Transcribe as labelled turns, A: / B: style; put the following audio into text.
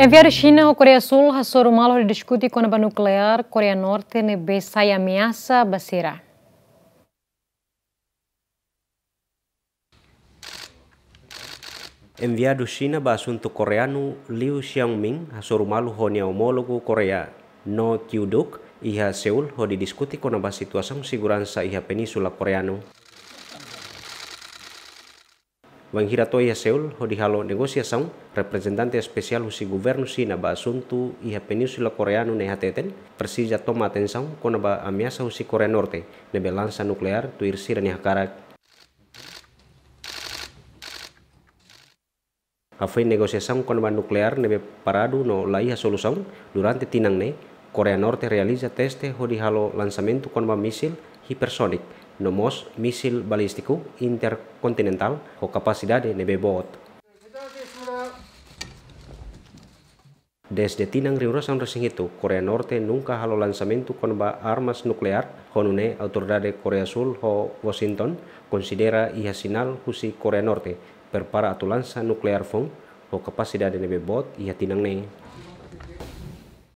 A: Enviados China ou Coreia Sul, Hassoro Malho discute com a nuclear Coreia Norte nebe sai ameaça basira.
B: Enviado China para assunto coreano Liu Xiangming, Hassoro Malho hone homólogo Coreia No Kyuduk, iha e Seul, onde discute com a situação de segurança e a península coreana. Vanghiratoia Seul hodihalo negociação representante spesial husi governo Sina ba asuntu iha peninsula koreanu ne hateten precisa tomar atenção quando ba amiasa husi Korea Norte ne belansa nuklear tu irsira ne hakarak Afei foi negociação ba nuklear ne paradu no laia solução durante tinang ne Korea Norte realiza teste hodihalo lançamento kona ba misil hipersonic nomos, misil balistiku interkontinental, ko capacidad de bot. Desde tinang resing itu, Korea Norte nungka halo lansamentu konba armas nuklear, honune autoridade Korea Sul ho Washington konsidera iha sinal husi Korea Norte perpara atulansa nuklear fong ho capacidad de bot iha tinang ne.